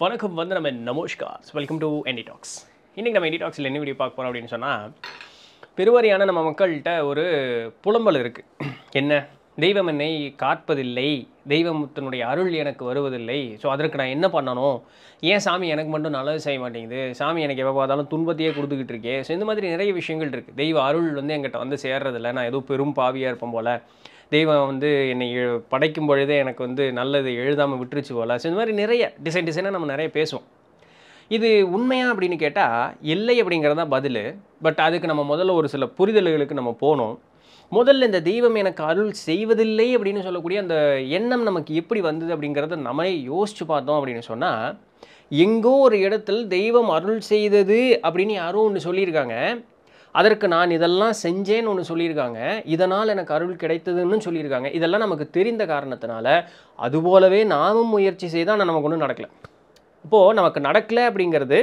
வணக்கம் வந்து நம்ம நமோஷ்கார் வெல்கம் டு என்டி டாக்ஸ் இன்றைக்கி நம்ம என்டி டாக்ஸில் என்ன வீடியோ பார்க்க போகிறோம் அப்படின்னு சொன்னால் பெருவாரியான நம்ம மக்கள்கிட்ட ஒரு புலம்பல் இருக்குது என்ன தெய்வம் என்னை காப்பதில்லை தெய்வமுத்தனுடைய அருள் எனக்கு வருவதில்லை ஸோ அதற்கு நான் என்ன பண்ணணும் ஏன் சாமி எனக்கு மட்டும் நல்லது செய்ய மாட்டேங்குது சாமி எனக்கு எப்போ பார்த்தாலும் துன்பத்தையே கொடுத்துக்கிட்டு இருக்கேன் ஸோ இந்த மாதிரி நிறைய விஷயங்கள் இருக்குது தெய்வ அருள் வந்து எங்கிட்ட வந்து சேர்றதில்லை நான் ஏதோ பெரும் பாவியாக இருப்பேன் போல் தெய்வம் வந்து என்னை படைக்கும் பொழுதே எனக்கு வந்து நல்லது எழுதாமல் விட்டுருச்சு போல ஸோ இந்த மாதிரி நிறைய டிசைன் டிசைனாக நம்ம நிறைய பேசுவோம் இது உண்மையா அப்படின்னு கேட்டால் இல்லை அப்படிங்கிறது தான் பதில் பட் அதுக்கு நம்ம முதல்ல ஒரு சில புரிதல்களுக்கு நம்ம போனோம் முதல்ல இந்த தெய்வம் எனக்கு அருள் செய்வதில்லை அப்படின்னு சொல்லக்கூடிய அந்த எண்ணம் நமக்கு எப்படி வந்தது அப்படிங்கிறத நம்மளே யோசிச்சு பார்த்தோம் அப்படின்னு சொன்னால் எங்கோ ஒரு இடத்தில் தெய்வம் அருள் செய்தது அப்படின்னு யாரோ ஒன்று சொல்லியிருக்காங்க அதற்கு நான் இதெல்லாம் செஞ்சேன்னு ஒன்று சொல்லியிருக்காங்க இதனால் எனக்கு அருள் கிடைத்ததுன்னு சொல்லியிருக்காங்க இதெல்லாம் நமக்கு தெரிந்த காரணத்தினால அதுபோலவே நாமும் முயற்சி செய்தால் ஆனால் நமக்கு ஒன்றும் நடக்கலை இப்போது நமக்கு நடக்கலை அப்படிங்கிறது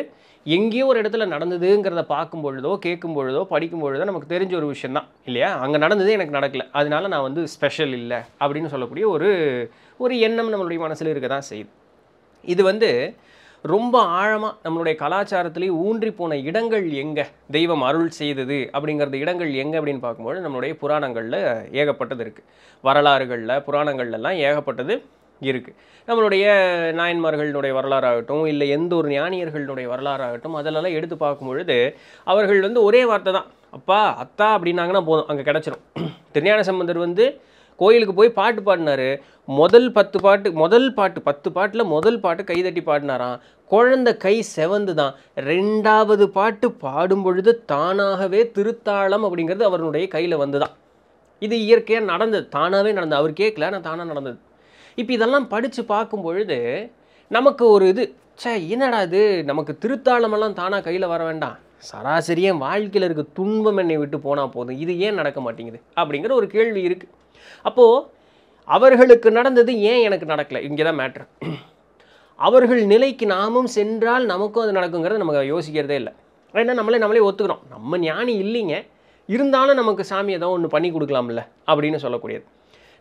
எங்கேயோ ஒரு இடத்துல நடந்ததுங்கிறத பார்க்கும் பொழுதோ கேட்கும் பொழுதோ படிக்கும் பொழுதோ நமக்கு தெரிஞ்ச ஒரு விஷயம் தான் இல்லையா அங்கே நடந்தது எனக்கு நடக்கலை அதனால நான் வந்து ஸ்பெஷல் இல்லை அப்படின்னு சொல்லக்கூடிய ஒரு ஒரு எண்ணம் நம்மளுடைய மனசில் இருக்க தான் செய்யுது இது வந்து ரொம்ப ஆழமாக நம்மளுடைய கலாச்சாரத்துலேயே ஊன்றி போன இடங்கள் எங்கே தெய்வம் அருள் செய்தது அப்படிங்கிறது இடங்கள் எங்கே அப்படின்னு பார்க்கும்போது நம்மளுடைய புராணங்களில் ஏகப்பட்டது இருக்குது வரலாறுகளில் புராணங்கள்லாம் ஏகப்பட்டது இருக்குது நம்மளுடைய நாயன்மார்களுடைய வரலாறாகட்டும் இல்லை எந்த ஒரு ஞானியர்களுடைய வரலாறாகட்டும் அதெல்லாம் எடுத்து பார்க்கும் பொழுது அவர்கள் வந்து ஒரே வார்த்தை தான் அப்பா அத்தா அப்படின்னாங்கன்னா போதும் அங்கே கிடச்சிரும் திருஞான சம்பந்தர் வந்து கோயிலுக்கு போய் பாட்டு பாடினார் முதல் பத்து பாட்டு முதல் பாட்டு பத்து பாட்டில் முதல் பாட்டு கைதட்டி பாடினாராம் குழந்த கை செவந்து தான் ரெண்டாவது பாட்டு பாடும் பொழுது தானாகவே திருத்தாளம் அப்படிங்கிறது அவருடைய கையில் வந்து தான் இது இயற்கையாக நடந்தது தானாகவே நடந்தது அவர் கேட்கல நான் தானாக நடந்தது இப்போ இதெல்லாம் படித்து பார்க்கும் பொழுது நமக்கு ஒரு இது சே என்னடா இது நமக்கு திருத்தாளமெல்லாம் தானாக கையில் வர வேண்டாம் சராசரியாக வாழ்க்கையில் இருக்க துன்பம் என்னை விட்டு போனால் போதும் இது ஏன் நடக்க மாட்டேங்குது அப்படிங்கிற ஒரு கேள்வி இருக்குது அப்போது அவர்களுக்கு நடந்தது ஏன் எனக்கு நடக்கலை இங்கே தான் மேட்ரு அவர்கள் நிலைக்கு நாமும் சென்றால் நமக்கும் அது நடக்குங்கிறத நமக்கு யோசிக்கிறதே இல்லை ஏன்னா நம்மளே நம்மளே ஒத்துக்கிறோம் நம்ம ஞானி இல்லைங்க இருந்தாலும் நமக்கு சாமி ஏதோ ஒன்று பண்ணி கொடுக்கலாம்ல அப்படின்னு சொல்லக்கூடியது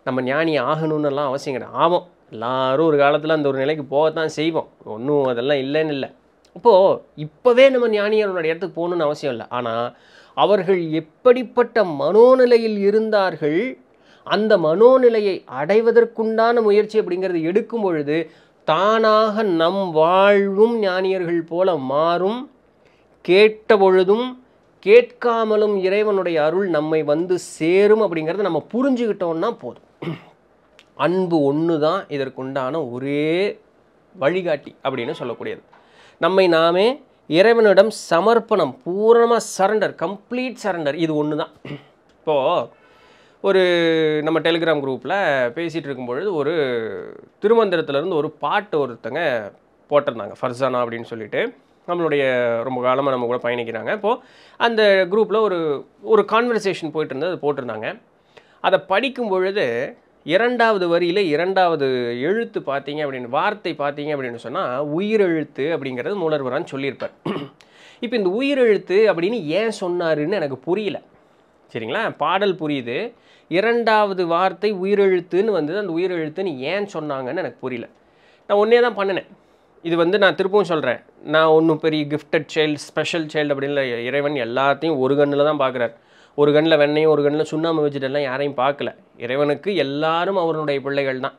நம்ம ஞானி எல்லாம் அவசியம் கிடையாது ஆகும் எல்லாரும் ஒரு காலத்தில் அந்த ஒரு நிலைக்கு போகத்தான் செய்வோம் ஒன்றும் அதெல்லாம் இல்லைன்னு இல்லை இப்போது இப்போவே நம்ம ஞானியரோட இடத்துக்கு போகணுன்னு அவசியம் இல்லை ஆனால் அவர்கள் எப்படிப்பட்ட மனோநிலையில் இருந்தார்கள் அந்த மனோநிலையை அடைவதற்குண்டான முயற்சி அப்படிங்கிறது எடுக்கும் பொழுது தானாக நம் வாழ்வும் ஞானியர்கள் போல மாறும் கேட்ட பொழுதும் கேட்காமலும் இறைவனுடைய அருள் நம்மை வந்து சேரும் அப்படிங்கிறத நம்ம புரிஞ்சுக்கிட்டோம்னா போதும் அன்பு ஒன்று தான் இதற்குண்டான ஒரே வழிகாட்டி அப்படின்னு சொல்லக்கூடியது நம்மை நாமே இறைவனிடம் சமர்ப்பணம் பூரணமாக சரண்டர் கம்ப்ளீட் சரண்டர் இது ஒன்று தான் இப்போது ஒரு நம்ம டெலிகிராம் குரூப்பில் பேசிகிட்டு இருக்கும்பொழுது ஒரு திருமந்திரத்துலேருந்து ஒரு பாட்டு ஒருத்தங்க போட்டிருந்தாங்க ஃபர்சானா அப்படின்னு சொல்லிட்டு நம்மளுடைய ரொம்ப காலமாக நம்ம கூட பயணிக்கிறாங்க இப்போது அந்த குரூப்பில் ஒரு ஒரு கான்வர்சேஷன் போயிட்டு இருந்தது அது போட்டிருந்தாங்க அதை படிக்கும் பொழுது இரண்டாவது வரியில் இரண்டாவது எழுத்து பார்த்தீங்க அப்படின்னு வார்த்தை பார்த்தீங்க அப்படின்னு சொன்னால் உயிரெழுத்து அப்படிங்கிறது மூலர்வரான்னு சொல்லியிருப்பார் இப்போ இந்த உயிரெழுத்து அப்படின்னு ஏன் சொன்னாருன்னு எனக்கு புரியல சரிங்களா பாடல் புரியுது இரண்டாவது வார்த்தை உயிரெழுத்துன்னு வந்து அந்த உயிரெழுத்துன்னு ஏன் சொன்னாங்கன்னு எனக்கு புரியல நான் ஒன்றே தான் பண்ணினேன் இது வந்து நான் திருப்பவும் சொல்கிறேன் நான் ஒன்றும் பெரிய கிஃப்டட் சைல்டு ஸ்பெஷல் சைல்டு அப்படின்னு இறைவன் எல்லாத்தையும் ஒரு கண்ணில் தான் பார்க்குறாரு ஒரு கண்ணில் வெண்ணையும் ஒரு கண்ணில் சுண்ணாமல் வச்சுட்டெல்லாம் யாரையும் பார்க்கல இறைவனுக்கு எல்லாரும் அவருடைய பிள்ளைகள் தான்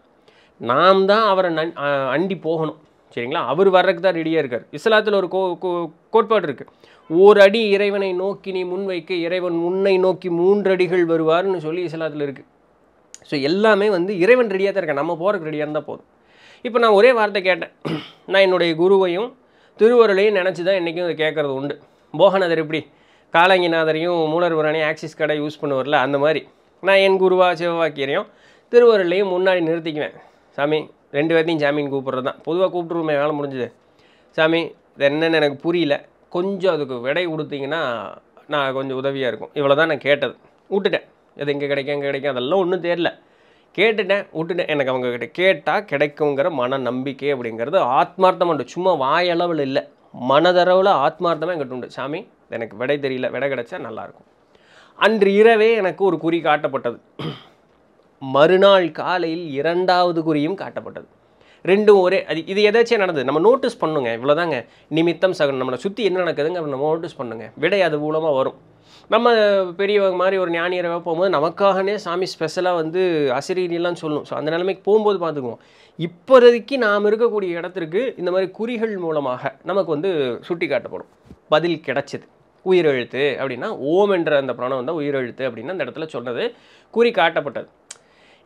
நாம் தான் அவரை நன் அண்டி போகணும் சரிங்களா அவர் வர்றதுக்கு தான் ரெடியாக இருக்கார் இஸ்லாத்தில் ஒரு கோ கோட்பாடு இருக்குது ஒரு அடி இறைவனை நோக்கி நீ முன்வைக்க இறைவன் உன்னை நோக்கி மூன்றடிகள் வருவார்னு சொல்லி இஸ்லாத்தில் இருக்குது ஸோ எல்லாமே வந்து இறைவன் ரெடியாக தான் இருக்கேன் நம்ம போகிறதுக்கு ரெடியாக இருந்தால் போதும் இப்போ நான் ஒரே வார்த்தை கேட்டேன் நான் என்னுடைய குருவையும் திருவருளையும் நினச்சி தான் என்றைக்கும் இதை கேட்குறது உண்டு போகநாதர் இப்படி காலங்கிநாதரையும் மூலர்வரனையும் ஆக்சிஸ் கடை யூஸ் பண்ணுவார்ல அந்த மாதிரி நான் என் குருவா சிவவாக்கியரையும் திருவருளையும் முன்னாடி நிறுத்திக்குவேன் சாமி ரெண்டு பேர்த்தையும் சாமின்னு கூப்பிட்றது தான் பொதுவாக கூப்பிட்டுருமே வேலை முடிஞ்சது சாமி இது என்னென்னு எனக்கு புரியல கொஞ்சம் அதுக்கு விடை கொடுத்தீங்கன்னா நான் கொஞ்சம் உதவியாக இருக்கும் இவ்வளோ தான் நான் கேட்டது விட்டுட்டேன் எது இங்கே கிடைக்கும் இங்கே கிடைக்கும் அதெல்லாம் ஒன்றும் தெரில கேட்டுட்டேன் விட்டுட்டேன் எனக்கு அவங்க கிட்டே கேட்டால் கிடைக்குங்கிற மன நம்பிக்கை அப்படிங்கிறது ஆத்மார்த்தம் உண்டு சும்மா வாயளவில் இல்லை மனதளவில் ஆத்மார்த்தமாக எங்கிட்ட உண்டு சாமி எனக்கு விடை தெரியல விடை கிடைச்சா நல்லாயிருக்கும் அன்று இரவே எனக்கு ஒரு குறி காட்டப்பட்டது மறுநாள் காலையில் இரண்டாவது குறியும் காட்டப்பட்டது ரெண்டும் ஒரே அது இது எதாச்சும் நடந்தது நம்ம நோட்டீஸ் பண்ணுங்க இவ்வளோதாங்க நிமித்தம் சகன் நம்மளை சுற்றி என்ன நடக்குதுங்க அப்படி நம்ம நோட்டீஸ் பண்ணுங்க விடை அது மூலமாக வரும் நம்ம பெரியவங்க மாதிரி ஒரு ஞானியரவை போகும்போது நமக்காகனே சாமி ஸ்பெஷலாக வந்து அசிரியெல்லாம் சொல்லும் ஸோ அந்த நிலைமைக்கு போகும்போது பார்த்துக்குவோம் இப்போதைக்கு நாம் இருக்கக்கூடிய இடத்திற்கு இந்த மாதிரி குறிகள் மூலமாக நமக்கு வந்து சுட்டி காட்டப்படும் பதில் கிடச்சிது உயிரெழுத்து அப்படின்னா ஓம் என்ற அந்த பிராணம் வந்து உயிரெழுத்து அப்படின்னா அந்த இடத்துல சொன்னது குறி காட்டப்பட்டது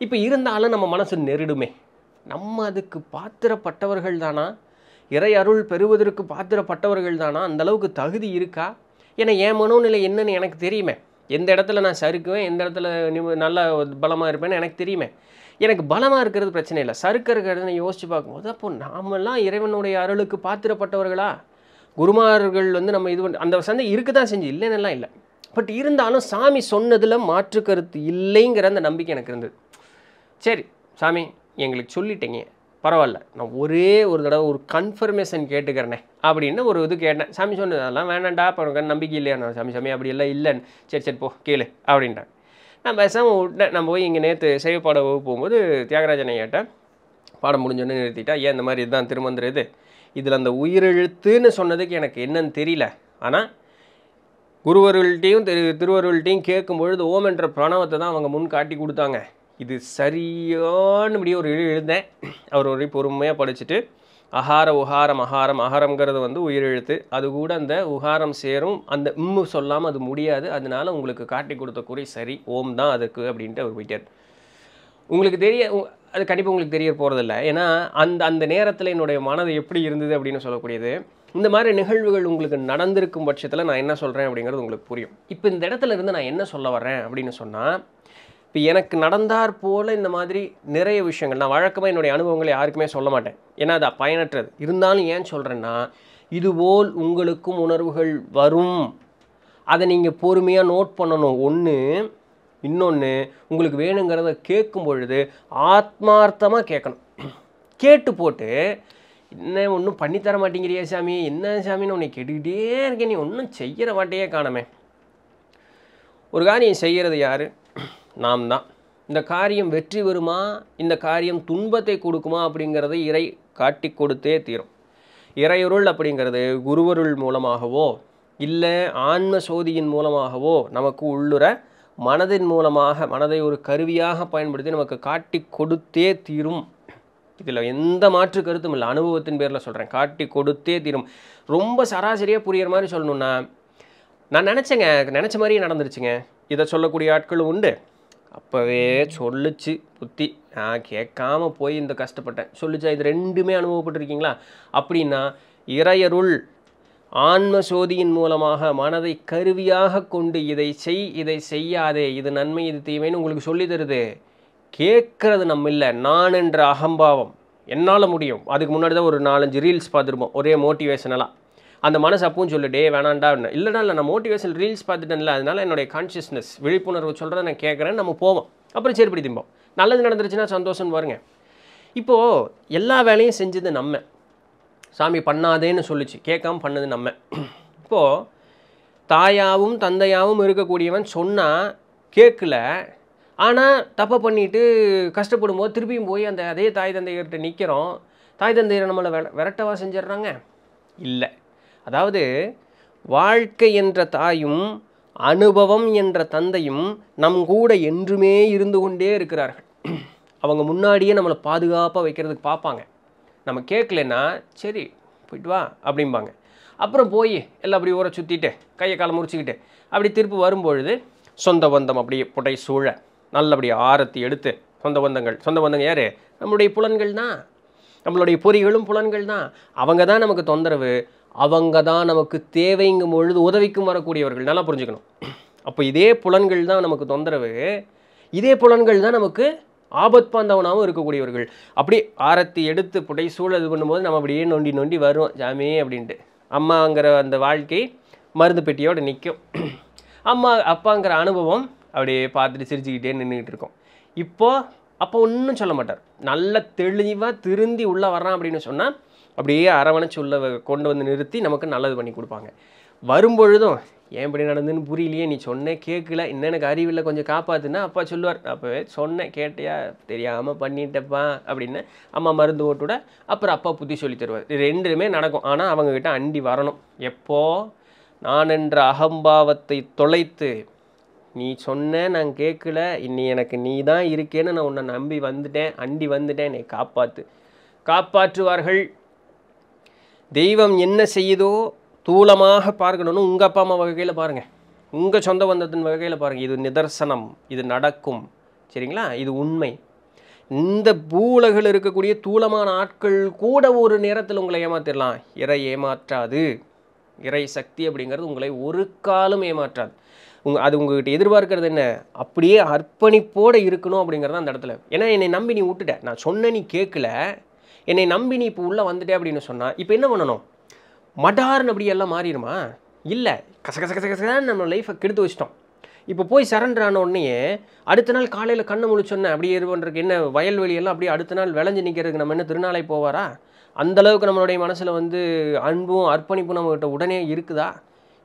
இப்போ இருந்தாலும் நம்ம மனசு நெருடுமே நம்ம அதுக்கு பாத்திரப்பட்டவர்கள் தானா இறை அருள் பெறுவதற்கு பாத்திரப்பட்டவர்கள் தானா அந்தளவுக்கு தகுதி இருக்கா ஏன்னா என் மனோநிலை என்னன்னு எனக்கு தெரியுமே எந்த இடத்துல நான் சறுக்குவேன் எந்த இடத்துல நல்ல பலமாக இருப்பேன்னு எனக்கு தெரியுமே எனக்கு பலமாக இருக்கிறது பிரச்சனை இல்லை இருக்கிறதுன்னு யோசித்து பார்க்கும்போது அப்போ நாமெல்லாம் இறைவனுடைய அருளுக்கு பாத்திரப்பட்டவர்களா குருமார்கள் வந்து நம்ம இது பண்ண அந்த சந்தை இருக்க தான் செஞ்சு இல்லைன்னெல்லாம் இல்லை பட் இருந்தாலும் சாமி சொன்னதில் மாற்று கருத்து இல்லைங்கிற அந்த நம்பிக்கை எனக்கு இருந்தது சரி சாமி எங்களுக்கு சொல்லிட்டீங்க பரவாயில்ல நான் ஒரே ஒரு தடவை ஒரு கன்ஃபர்மேஷன் கேட்டுக்கிறேனே அப்படின்னு ஒரு இது கேட்டேன் சாமி சொன்னது அதெல்லாம் வேணாண்டா அப்போ நம்பிக்கை இல்லையா நான் சாமி சாமி அப்படி எல்லாம் இல்லைன்னு சரி சரி போ கேளு அப்படின்றான் நான் பேசாமல் விட்டேன் நம்ம போய் இங்கே நேற்று சேவைப்பாட வகுப்பு போகும்போது தியாகராஜனை கேட்டேன் பாடம் முடிஞ்சோன்னு நிறுத்திட்டா ஏன் இந்த மாதிரி இதுதான் திருமந்திர இது இதில் அந்த உயிரெழுத்துன்னு சொன்னதுக்கு எனக்கு என்னன்னு தெரியல ஆனால் குருவர்கள்ட்டையும் திரு திருவர்கள்ட்டையும் கேட்கும்பொழுது ஓம் என்ற பிரணவத்தை தான் அவங்க முன் காட்டி கொடுத்தாங்க இது சரியானபடியே ஒரு எழு எழுந்தேன் அவர் ஒரு பொறுமையாக படிச்சுட்டு அகார உகாரம் அகாரம் அகாரங்கிறது வந்து உயிரெழுத்து அது கூட அந்த உகாரம் சேரும் அந்த இம்மு சொல்லாமல் அது முடியாது அதனால உங்களுக்கு காட்டி கொடுத்த சரி ஓம் தான் அதுக்கு அப்படின்ட்டு அவர் போயிட்டார் உங்களுக்கு தெரிய அது கண்டிப்பாக உங்களுக்கு தெரிய போகிறதில்ல ஏன்னா அந்த அந்த நேரத்தில் என்னுடைய மனது எப்படி இருந்தது அப்படின்னு சொல்லக்கூடியது இந்த மாதிரி நிகழ்வுகள் உங்களுக்கு நடந்திருக்கும் பட்சத்தில் நான் என்ன சொல்கிறேன் அப்படிங்கிறது உங்களுக்கு புரியும் இப்போ இந்த இடத்துல இருந்து நான் என்ன சொல்ல வரேன் அப்படின்னு சொன்னால் இப்போ எனக்கு நடந்தார் போல் இந்த மாதிரி நிறைய விஷயங்கள் நான் வழக்கமாக என்னுடைய அனுபவங்களை யாருக்குமே சொல்ல மாட்டேன் ஏன்னா அது பயனற்றது இருந்தாலும் ஏன் சொல்கிறேன்னா இதுபோல் உங்களுக்கும் உணர்வுகள் வரும் அதை நீங்கள் பொறுமையாக நோட் பண்ணணும் ஒன்று இன்னொன்று உங்களுக்கு வேணுங்கிறத கேட்கும் பொழுது ஆத்மார்த்தமாக கேட்கணும் கேட்டு போட்டு என்ன ஒன்றும் பண்ணித்தர மாட்டேங்கிறியா சாமி என்ன சாமின்னு உன்னை கேட்டுக்கிட்டே இருக்கேன் நீ ஒன்றும் செய்கிற மாட்டேயே காணமே ஒரு காரியம் செய்கிறது யார் நாம் தான் இந்த காரியம் வெற்றி வருமா இந்த காரியம் துன்பத்தை கொடுக்குமா அப்படிங்கிறத இறை காட்டி கொடுத்தே தீரும் இறையொருள் அப்படிங்கிறது குருவருள் மூலமாகவோ இல்லை ஆன்ம சோதியின் மூலமாகவோ நமக்கு உள்ளுர மனதின் மூலமாக மனதை ஒரு கருவியாக பயன்படுத்தி நமக்கு காட்டி கொடுத்தே தீரும் இதில் எந்த மாற்று கருத்தும் இல்லை அனுபவத்தின் பேரில் சொல்கிறேன் காட்டி கொடுத்தே தீரும் ரொம்ப சராசரியாக புரியிற மாதிரி சொல்லணுன்னா நான் நினச்சேங்க நினச்ச மாதிரியே நடந்துருச்சுங்க இதை சொல்லக்கூடிய ஆட்களும் உண்டு அப்போவே சொல்லுச்சு புத்தி நான் கேட்காம போய் இந்த கஷ்டப்பட்டேன் சொல்லிச்சா இது ரெண்டுமே அனுபவப்பட்டிருக்கீங்களா அப்படின்னா இறையருள் ஆன்ம சோதியின் மூலமாக மனதை கருவியாக கொண்டு இதை செய் இதை செய்யாதே இது நன்மை இது தீமைன்னு உங்களுக்கு சொல்லி தருது கேட்கறது நம்ம இல்லை நான் என்ற அகம்பாவம் என்னால் முடியும் அதுக்கு முன்னாடி தான் ஒரு நாலஞ்சு ரீல்ஸ் பார்த்துருப்போம் ஒரே மோட்டிவேஷனலாக அந்த மனசு அப்பவும் சொல்லு டே வேணாண்டா இல்லைனா இல்லை நான் மோட்டிவேஷன் ரீல்ஸ் பார்த்துட்டேன்ல அதனால என்னுடைய கான்ஷியஸ்னஸ் விழிப்புணர்வு சொல்கிறத நான் கேட்குறேன் நம்ம போவோம் அப்புறம் சரிப்படி திம்போம் நல்லது நடந்துருச்சுன்னா சந்தோஷம் வருங்க இப்போது எல்லா வேலையும் செஞ்சது நம்ம சாமி பண்ணாதேன்னு சொல்லிச்சு கேட்காம பண்ணது நம்ம இப்போது தாயாவும் தந்தையாகவும் இருக்கக்கூடியவன் சொன்னால் கேட்கல ஆனால் தப்பை பண்ணிவிட்டு கஷ்டப்படும் போது திருப்பியும் போய் அந்த அதே தாய் தந்தையர்கிட்ட நிற்கிறோம் தாய் தந்தையரை நம்மளை விரட்டவா செஞ்சிட்றாங்க இல்லை அதாவது வாழ்க்கை என்ற தாயும் அனுபவம் என்ற தந்தையும் நம் கூட என்றுமே இருந்து கொண்டே இருக்கிறார்கள் அவங்க முன்னாடியே நம்மளை பாதுகாப்பாக வைக்கிறதுக்கு பார்ப்பாங்க நம்ம கேட்கலன்னா சரி போயிட்டு வா அப்படிம்பாங்க அப்புறம் போய் எல்லாம் அப்படி ஊரை சுற்றிட்டு கையை காலை முறிச்சிக்கிட்டு அப்படி திருப்பி வரும்பொழுது சொந்த பந்தம் அப்படியே புடை சூழ நல்லபடி ஆரத்தி எடுத்து சொந்த பந்தங்கள் சொந்த பந்தங்க யார் நம்மளுடைய புலன்கள் தான் நம்மளுடைய பொறிகளும் புலன்கள் தான் அவங்க தான் நமக்கு தொந்தரவு அவங்க தான் நமக்கு தேவைங்கும் பொழுது உதவிக்கும் வரக்கூடியவர்கள் நல்லா புரிஞ்சுக்கணும் அப்போ இதே புலன்கள் தான் நமக்கு தொந்தரவு இதே புலன்கள் தான் நமக்கு ஆபத் பாந்தவனாகவும் இருக்கக்கூடியவர்கள் அப்படி ஆரத்தி எடுத்து புடை சூழல் இது பண்ணும்போது நம்ம அப்படியே நொண்டி நொண்டி வருவோம் ஜாமே அப்படின்ட்டு அம்மாங்கிற அந்த வாழ்க்கை மருந்து பெட்டியோடு நிற்கும் அம்மா அப்பாங்கிற அனுபவம் அப்படியே பார்த்துட்டு சிரிச்சுக்கிட்டே நின்றுக்கிட்டு இருக்கோம் இப்போது அப்போ ஒன்றும் சொல்ல மாட்டார் நல்ல தெளிவாக திருந்தி உள்ளே வர்றான் அப்படின்னு சொன்னால் அப்படியே அரவணைச்சு உள்ள கொண்டு வந்து நிறுத்தி நமக்கு நல்லது பண்ணி கொடுப்பாங்க வரும்பொழுதும் ஏன் இப்படி நடந்துன்னு புரியலையே நீ சொன்னேன் கேட்கல இன்னும் எனக்கு அறிவில்லை கொஞ்சம் காப்பாத்துனா அப்பா சொல்லுவார் அப்போவே சொன்னேன் கேட்டியா தெரியாமல் பண்ணிட்டப்பா அப்படின்னு அம்மா மருந்து விட அப்புறம் அப்பா புத்தி சொல்லி தருவார் ரெண்டுமே நடக்கும் ஆனால் அவங்கக்கிட்ட அண்டி வரணும் எப்போ நான் என்ற அகம்பாவத்தை தொலைத்து நீ சொன்ன நான் கேட்கல இன்னி எனக்கு நீ தான் இருக்கேன்னு நான் உன்னை நம்பி வந்துட்டேன் அண்டி வந்துட்டேன் என்னை காப்பாற்று காப்பாற்றுவார்கள் தெய்வம் என்ன செய்யுதோ தூளமாக பார்க்கணும்னு உங்கள் அப்பா அம்மா வகையில் பாருங்கள் உங்கள் சொந்த பந்தத்தின் வகையில் பாருங்கள் இது நிதர்சனம் இது நடக்கும் சரிங்களா இது உண்மை இந்த பூலகில் இருக்கக்கூடிய தூளமான ஆட்கள் கூட ஒரு நேரத்தில் உங்களை ஏமாத்திடலாம் இறை ஏமாற்றாது இறை சக்தி அப்படிங்கிறது உங்களை ஒரு காலம் ஏமாற்றாது உங் அது உங்கள்கிட்ட எதிர்பார்க்கறது என்ன அப்படியே அர்ப்பணிப்போடு இருக்கணும் அப்படிங்கிறது அந்த இடத்துல ஏன்னா என்னை நம்பி நீ விட்டுட்ட நான் சொன்ன நீ கேட்கல என்னை நம்பி நீ இப்போ உள்ளே வந்துட்டே அப்படின்னு சொன்னால் இப்போ என்ன பண்ணணும் மடார்னு அப்படியெல்லாம் மாறிடுமா இல்லை கச கச கச கசகசன்னு நம்ம லைஃப்பை கெடுத்து வச்சிட்டோம் இப்போ போய் சரண்டர் ஆன உடனே அடுத்த நாள் காலையில் கண்ணை முழிச்சோன்னே அப்படியே இது பண்ணுறதுக்கு என்ன வயல்வெளியெல்லாம் அப்படியே அடுத்த நாள் விளைஞ்சு நிற்கிறதுக்கு நம்ம என்ன திருநாளை போவாரா அந்தளவுக்கு நம்மளுடைய மனசில் வந்து அன்பும் அர்ப்பணிப்பும் நம்மகிட்ட உடனே இருக்குதா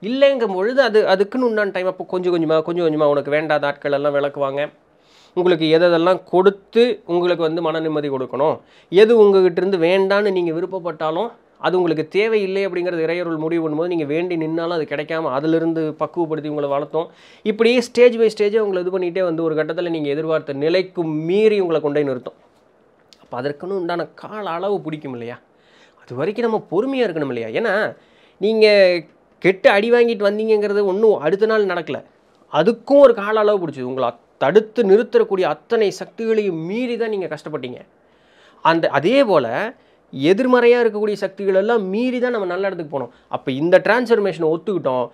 இல்லைங்கும் பொழுது அது அதுக்குன்னு உண்டான டைம் அப்போ கொஞ்சம் கொஞ்சமாக கொஞ்சம் கொஞ்சமாக உனக்கு வேண்டாத ஆட்கள் எல்லாம் விளக்குவாங்க உங்களுக்கு எதெல்லாம் கொடுத்து உங்களுக்கு வந்து மன நிம்மதி கொடுக்கணும் எது உங்ககிட்டருந்து வேண்டான்னு நீங்கள் விருப்பப்பட்டாலும் அது உங்களுக்கு தேவையில்லை அப்படிங்கிறது இறையொருள் முடிவு பண்ணும்போது நீங்கள் வேண்டி நின்னாலும் அது கிடைக்காம அதிலிருந்து பக்குவப்படுத்தி உங்களை வளர்த்தோம் இப்படியே ஸ்டேஜ் பை ஸ்டேஜே உங்களை இது பண்ணிகிட்டே வந்து ஒரு கட்டத்தில் நீங்கள் எதிர்பார்த்த நிலைக்கு மீறி உங்களை கொண்டே நிறுத்தும் அப்போ அதற்குன்னு உண்டான கால அளவு பிடிக்கும் இல்லையா அது வரைக்கும் நம்ம பொறுமையாக இருக்கணும் இல்லையா ஏன்னா நீங்கள் கெட்டு அடி வாங்கிட்டு வந்தீங்கிறது ஒன்றும் அடுத்த நாள் நடக்கலை அதுக்கும் ஒரு கால அளவு பிடிச்சிது உங்களை தடுத்து நிறுத்தக்கூடிய அத்தனை சக்திகளையும் மீறி தான் நீங்கள் கஷ்டப்பட்டீங்க அந்த அதே போல் எதிர்மறையாக இருக்கக்கூடிய சக்திகள் எல்லாம் மீறி தான் நம்ம நல்ல இடத்துக்கு போனோம் அப்போ இந்த டிரான்ஸ்ஃபர்மேஷனை ஒத்துக்கிட்டோம்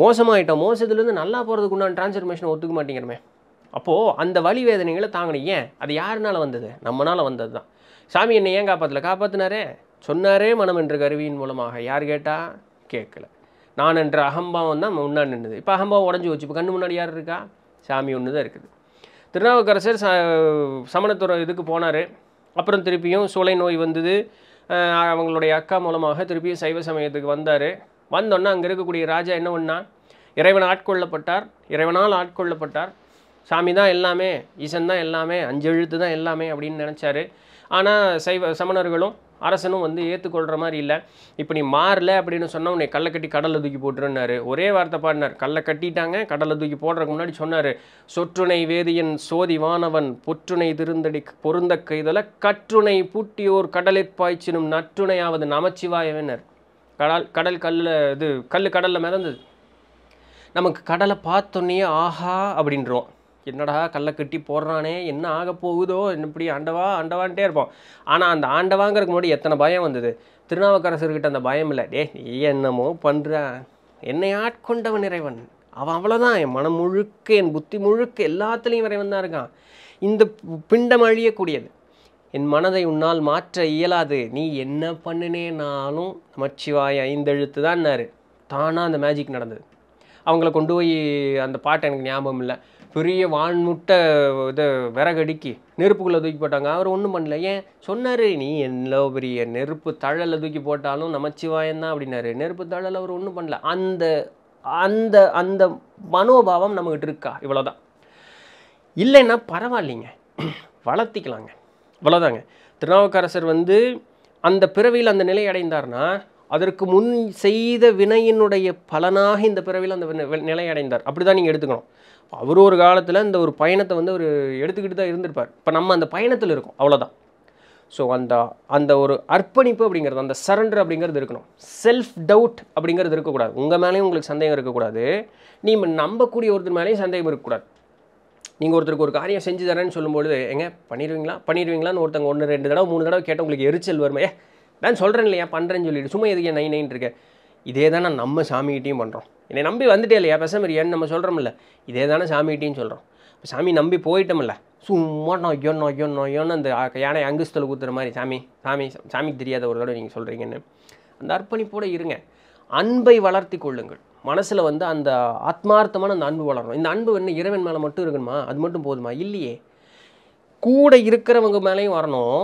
மோசமாகிட்டோம் மோசத்துலேருந்து நல்லா போகிறதுக்கு உண்டான டிரான்ஸ்ஃபர்மேஷனை ஒத்துக்க மாட்டேங்கிறமே அப்போது அந்த வழி வேதனைகளை தாங்கினீங்க ஏன் அது யாருனால வந்தது நம்மனால் வந்தது தான் சாமி என்னை ஏன் காப்பாற்றல காப்பாற்றினாரே சொன்னாரே மனம் என்ற கருவியின் மூலமாக யார் கேட்டால் கேட்கல நான் என்ற அகம்பாவம் தான் முன்னாடி நின்றுது இப்போ அகம்பாவம் உடஞ்சி வச்சு இப்போ கண்ணு முன்னாடி யார் இருக்கா சாமி ஒன்று தான் இருக்குது திருநாவுக்கரசர் ச சமணத்துறை இதுக்கு போனார் அப்புறம் திருப்பியும் சூளை நோய் வந்தது அவங்களுடைய அக்கா மூலமாக திருப்பியும் சைவ சமயத்துக்கு வந்தார் வந்தோன்னே அங்கே இருக்கக்கூடிய ராஜா என்ன பண்ணால் இறைவன் ஆட்கொள்ளப்பட்டார் இறைவனால் ஆட்கொள்ளப்பட்டார் சாமி தான் எல்லாமே ஈசன் தான் எல்லாமே அஞ்செழுத்து தான் எல்லாமே அப்படின்னு நினச்சாரு ஆனால் சைவ சமணர்களும் அரசனும் வந்து ஏற்றுக்கொள்கிற மாதிரி இல்லை இப்போ நீ மாறல அப்படின்னு சொன்னால் உன்னை கல்லை கட்டி கடலை தூக்கி போட்டுருன்னாரு ஒரே வார்த்தை பாடினார் கல்லை கட்டிட்டாங்க கடலை தூக்கி போடுறதுக்கு முன்னாடி சொன்னார் சொற்றுனை வேதியன் சோதி வானவன் பொற்றுனை திருந்தடி பொருந்த கைதல கற்றுனை பூட்டியோர் பாய்ச்சினும் நற்றுணையாவது நமச்சிவாயவனர் கடல் கடல் கல்ல இது கல் கடலில் மிதந்தது நமக்கு கடலை பார்த்தோன்னே ஆஹா அப்படின்றோம் என்னடா கல்லை கட்டி போடுறானே என்ன ஆக போகுதோ இப்படி ஆண்டவா ஆண்டவான்ட்டே இருப்போம் ஆனால் அந்த ஆண்டவாங்கிறதுக்கு முன்னாடி எத்தனை பயம் வந்தது திருநாவுக்கரசர்கிட்ட அந்த பயம் இல்லை டே நீ என்னமோ பண்ணுற என்னை ஆட்கொண்டவன் இறைவன் அவன் அவ்வளோதான் என் மனம் முழுக்க என் புத்தி முழுக்க எல்லாத்துலேயும் இறைவன் தான் இருக்கான் இந்த பிண்டம் அழியக்கூடியது என் மனதை உன்னால் மாற்ற இயலாது நீ என்ன பண்ணினேனாலும் நமச்சிவாய் ஐந்தெழுத்து தான்னாரு தானாக அந்த மேஜிக் நடந்தது அவங்கள கொண்டு போய் அந்த பாட்டு எனக்கு ஞாபகம் இல்லை பெரிய வான்முட்டை இதை விறகடிக்கி நெருப்புக்குள்ளே தூக்கி போட்டாங்க அவர் ஒன்றும் பண்ணல ஏன் சொன்னார் நீ எவ்வளோ பெரிய நெருப்பு தழலில் தூக்கி போட்டாலும் நமச்சிவாயம் தான் அப்படின்னாரு நெருப்பு தழலில் அவர் ஒன்றும் பண்ணல அந்த அந்த அந்த மனோபாவம் நம்மக்கிட்ட இருக்கா இவ்வளோதான் இல்லைன்னா பரவாயில்லைங்க வளர்த்திக்கலாங்க இவ்வளோதாங்க திருநாவுக்கரசர் வந்து அந்த பிறவியில் அந்த நிலை அடைந்தார்னா அதற்கு முன் செய்த வினையினுடைய பலனாக இந்த பிறவியில் அந்த நிலை அடைந்தார் அப்படி தான் நீங்கள் எடுத்துக்கணும் அவர் ஒரு காலத்தில் இந்த ஒரு பயணத்தை வந்து அவர் எடுத்துக்கிட்டு தான் இருந்திருப்பார் இப்போ நம்ம அந்த பயணத்தில் இருக்கோம் அவ்வளோதான் ஸோ அந்த அந்த ஒரு அர்ப்பணிப்பு அப்படிங்கிறது அந்த சரண்டர் அப்படிங்கிறது இருக்கணும் செல்ஃப் டவுட் அப்படிங்கிறது இருக்கக்கூடாது உங்கள் மேலேயும் உங்களுக்கு சந்தேகம் இருக்கக்கூடாது நீங்கள் நம்பக்கூடிய ஒருத்தர் மேலேயும் சந்தேகம் இருக்கக்கூடாது நீங்கள் ஒருத்தருக்கு ஒரு காரியம் செஞ்சு தரேன்னு சொல்லும்பொழுது எங்க பண்ணிடுவீங்களா பண்ணிடுவீங்களான்னு ஒருத்தங்க ஒன்று ரெண்டு தடவை மூணு தடவை கேட்டால் உங்களுக்கு எரிச்சல் வருமே நான் சொல்கிறேன் இல்லையா பண்ணுறேன்னு சொல்லிட்டு சும்மா எதுக்கு நைன் நைன் இதே தானே நம்ம சாமிகிட்டையும் பண்ணுறோம் என்னை நம்பி வந்துட்டே இல்லையா பேசாமல் ஏன்னு நம்ம சொல்கிறோம்ல இதே தானே சாமிகிட்டையும் சொல்கிறோம் இப்போ சாமி நம்பி போயிட்டோம்ல சும்மா நொய்யோ நொய்யோ நொய்யோன்னு அந்த யானை அங்குஸ்தல் கூத்துற மாதிரி சாமி சாமி சாமிக்கு தெரியாத ஒரு தடவை நீங்கள் சொல்கிறீங்கன்னு அந்த அர்ப்பணிப்போடு இருங்க அன்பை வளர்த்தி கொள்ளுங்கள் மனசில் வந்து அந்த ஆத்மார்த்தமான அந்த அன்பு வளரணும் இந்த அன்பு என்ன இறைவன் மேலே மட்டும் இருக்கணுமா அது மட்டும் போதுமா இல்லையே கூட இருக்கிறவங்க மேலேயும் வரணும்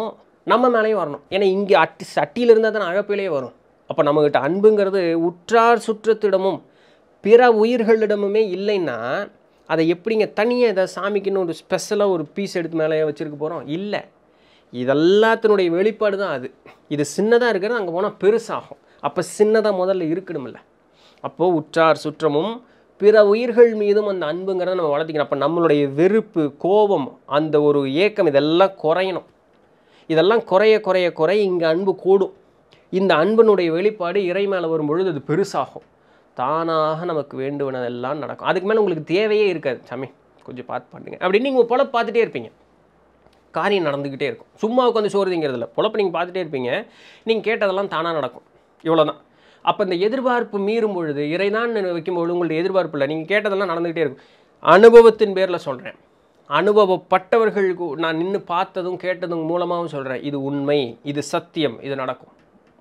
நம்ம மேலேயும் வரணும் ஏன்னா இங்கே அட்டி சட்டியில் இருந்தால் தான் அழப்பிலேயே வரும் அப்போ நம்மக்கிட்ட அன்புங்கிறது உற்றார் சுற்றத்திடமும் பிற உயிர்களிடமுமே இல்லைன்னா அதை எப்படிங்க தனியாக இதை சாமிக்குன்னு ஒரு ஸ்பெஷலாக ஒரு பீஸ் எடுத்து மேலே வச்சுருக்க போகிறோம் இல்லை இதெல்லாத்தினுடைய வெளிப்பாடு தான் அது இது சின்னதாக இருக்கிறது அங்கே போனால் பெருசாகும் அப்போ சின்னதாக முதல்ல இருக்கணுமில்ல அப்போது உற்றார் சுற்றமும் பிற உயிர்கள் மீதும் அந்த அன்புங்கிறத நம்ம வளர்த்திக்கணும் அப்போ நம்மளுடைய வெறுப்பு கோபம் அந்த ஒரு ஏக்கம் இதெல்லாம் குறையணும் இதெல்லாம் குறைய குறைய குறைய இங்கே அன்பு கூடும் இந்த அன்பனுடைய வெளிப்பாடு இறை மேலே வரும் பொழுது அது பெருசாகும் தானாக நமக்கு வேண்டுவனதெல்லாம் நடக்கும் அதுக்கு மேலே உங்களுக்கு தேவையே இருக்காது சாமி கொஞ்சம் பார்த்து பண்ணுங்க அப்படின்னு நீங்கள் பொழப்பு பார்த்துட்டே இருப்பீங்க காரியம் நடந்துக்கிட்டே இருக்கும் சும்மா உட்காந்து இல்லை பொழப்பு நீங்கள் பார்த்துட்டே இருப்பீங்க நீங்கள் கேட்டதெல்லாம் தானாக நடக்கும் இவ்வளோ தான் அப்போ இந்த எதிர்பார்ப்பு மீறும் பொழுது இறைதான் வைக்கும்பொழுது உங்களுடைய எதிர்பார்ப்பு இல்லை நீங்கள் கேட்டதெல்லாம் நடந்துக்கிட்டே இருக்கும் அனுபவத்தின் பேரில் சொல்கிறேன் அனுபவப்பட்டவர்களுக்கு நான் நின்று பார்த்ததும் கேட்டதும் மூலமாகவும் சொல்கிறேன் இது உண்மை இது சத்தியம் இது நடக்கும்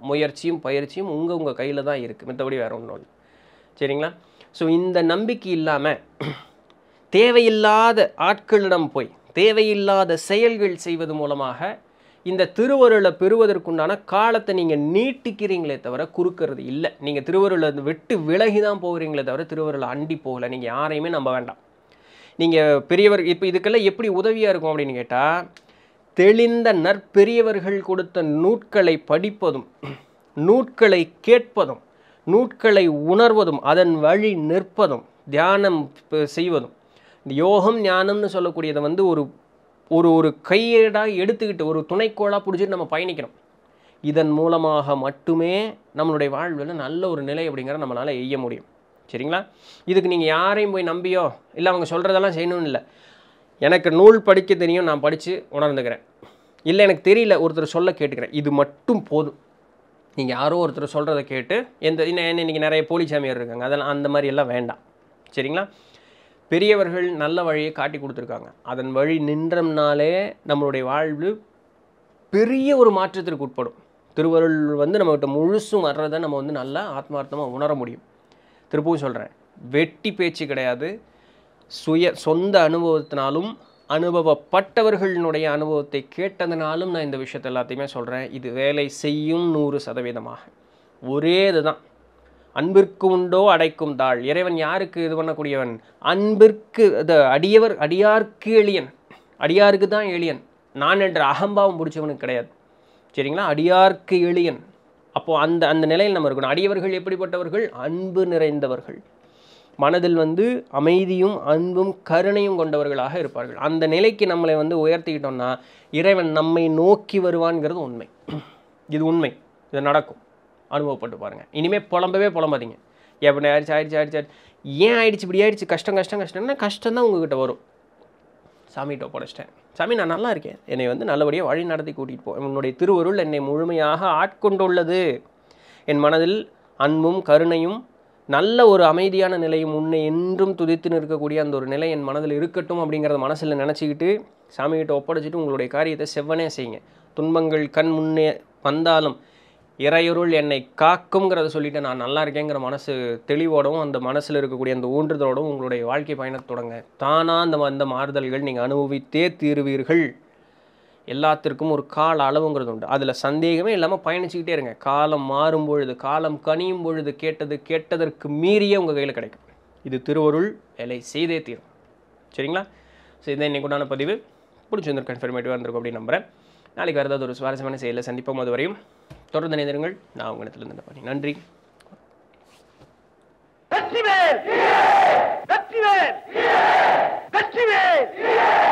முயற்சியும் பயிற்சியும் உங்கள் உங்கள் கையில் தான் இருக்குது மற்றபடி வேறு ஒன்றும் இல்லை சரிங்களா ஸோ இந்த நம்பிக்கை இல்லாமல் தேவையில்லாத ஆட்களிடம் போய் தேவையில்லாத செயல்கள் செய்வது மூலமாக இந்த திருவருளை பெறுவதற்குண்டான காலத்தை நீங்கள் நீட்டிக்கிறீங்களே தவிர குறுக்கிறது இல்லை நீங்கள் திருவருளை விட்டு விலகி தான் போகிறீங்களே தவிர திருவருளை அண்டி போகலை நீங்கள் யாரையுமே நம்ப வேண்டாம் நீங்கள் பெரியவர் இப்போ இதுக்கெல்லாம் எப்படி உதவியாக இருக்கும் அப்படின்னு கேட்டால் தெளிந்த நற்பெரியவர்கள் கொடுத்த நூட்களை படிப்பதும் நூட்களை கேட்பதும் நூட்களை உணர்வதும் அதன் வழி நிற்பதும் தியானம் செய்வதும் யோகம் ஞானம்னு சொல்லக்கூடியதை வந்து ஒரு ஒரு ஒரு கையேடாக எடுத்துக்கிட்டு ஒரு துணைக்கோளாக பிடிச்சிட்டு நம்ம பயணிக்கணும் இதன் மூலமாக மட்டுமே நம்மளுடைய வாழ்வில் நல்ல ஒரு நிலை அப்படிங்கிற நம்மளால் எய்ய முடியும் சரிங்களா இதுக்கு நீங்கள் யாரையும் போய் நம்பியோ இல்லை அவங்க சொல்கிறதெல்லாம் செய்யணும்னு இல்லை எனக்கு நூல் படிக்க தெரியும் நான் படித்து உணர்ந்துக்கிறேன் இல்லை எனக்கு தெரியல ஒருத்தர் சொல்ல கேட்டுக்கிறேன் இது மட்டும் போதும் நீங்கள் யாரோ ஒருத்தர் சொல்கிறத கேட்டு எந்த இன்னும் இன்றைக்கி நிறைய போலி சாமியார் இருக்காங்க அதெல்லாம் அந்த மாதிரி எல்லாம் வேண்டாம் சரிங்களா பெரியவர்கள் நல்ல வழியை காட்டி கொடுத்துருக்காங்க அதன் வழி நின்றம்னாலே நம்மளுடைய வாழ்வு பெரிய ஒரு மாற்றத்திற்கு உட்படும் திருவருள் வந்து நம்மகிட்ட முழுசும் வர்றதை நம்ம வந்து நல்லா ஆத்மார்த்தமாக உணர முடியும் திருப்பவும் சொல்கிறேன் வெட்டி பேச்சு கிடையாது சுய சொந்த அனுபவத்தினாலும் அனுபவப்பட்டவர்களினுடைய அனுபவத்தை கேட்டதுனாலும் நான் இந்த விஷயத்தை எல்லாத்தையுமே சொல்கிறேன் இது வேலை செய்யும் நூறு சதவீதமாக ஒரே இதுதான் அன்பிற்கு உண்டோ அடைக்கும் தாள் இறைவன் யாருக்கு இது பண்ணக்கூடியவன் அன்பிற்கு இது அடியவர் அடியார்க்கு எளியன் அடியாருக்கு தான் எளியன் நான் என்ற அகம்பாவம் பிடிச்சவனுக்கு கிடையாது சரிங்களா அடியார்க்கு எளியன் அப்போது அந்த அந்த நிலையில் நம்ம இருக்கணும் அடியவர்கள் எப்படிப்பட்டவர்கள் அன்பு நிறைந்தவர்கள் மனதில் வந்து அமைதியும் அன்பும் கருணையும் கொண்டவர்களாக இருப்பார்கள் அந்த நிலைக்கு நம்மளை வந்து உயர்த்திக்கிட்டோம்னா இறைவன் நம்மை நோக்கி வருவான்ங்கிறது உண்மை இது உண்மை இது நடக்கும் அனுபவப்பட்டு பாருங்கள் இனிமேல் புலம்பவே புலம்பாதீங்க எப்படி ஆயிடுச்சு ஆயிடுச்சு ஆயிடுச்சு ஏன் ஆயிடுச்சு இப்படி ஆயிடுச்சு கஷ்டம் கஷ்டம் கஷ்டம்னா கஷ்டம் தான் உங்ககிட்ட வரும் சாமிகிட்ட ஒப்படைச்சிட்டேன் சாமி நான் நல்லா இருக்கேன் என்னை வந்து நல்லபடியாக வழி நடத்தி கூட்டிகிட்டு போ உன்னுடைய திருவருள் என்னை முழுமையாக ஆட்கொண்டுள்ளது என் மனதில் அன்பும் கருணையும் நல்ல ஒரு அமைதியான நிலையும் உன்னை என்றும் துதித்து நிற்கக்கூடிய அந்த ஒரு நிலை என் மனதில் இருக்கட்டும் அப்படிங்கிறத மனசில் நினச்சிக்கிட்டு சாமிகிட்ட ஒப்படைச்சிட்டு உங்களுடைய காரியத்தை செவ்வனே செய்யுங்க துன்பங்கள் கண் முன்னே வந்தாலும் இறையுருள் என்னை காக்குங்கிறத சொல்லிட்டு நான் நல்லா இருக்கேங்கிற மனசு தெளிவோடவும் அந்த மனசில் இருக்கக்கூடிய அந்த ஊன்றுதலோடும் உங்களுடைய வாழ்க்கை பயணத்தை தொடங்க தானாக அந்த அந்த மாறுதல்கள் நீங்கள் அனுபவித்தே தீருவீர்கள் எல்லாத்திற்கும் ஒரு கால அளவுங்கிறது உண்டு அதில் சந்தேகமே இல்லாமல் பயணிச்சுக்கிட்டே இருங்க காலம் மாறும் பொழுது காலம் கனியும் பொழுது கேட்டது கேட்டதற்கு மீறியே உங்கள் கையில் கிடைக்கும் இது திருவருள் வேலை செய்தே தீரும் சரிங்களா ஸோ இதை இன்றைக்கு உண்டான பதிவு பிடிச்சிருந்திருக்கு கன்ஃபர்மேட்டிவாக இருந்திருக்கும் அப்படின்னு நம்புகிறேன் நாளைக்கு வரதாவது ஒரு சுவாரஸ்யமான செயலில் சந்திப்போம் அது வரையும் தொடர்ந்து நினைந்திருங்கள் நான் உங்களிடத்திலிருந்து நம்பி நன்றி வெற்றிவேல் வெற்றிவேல் வெற்றிவேல்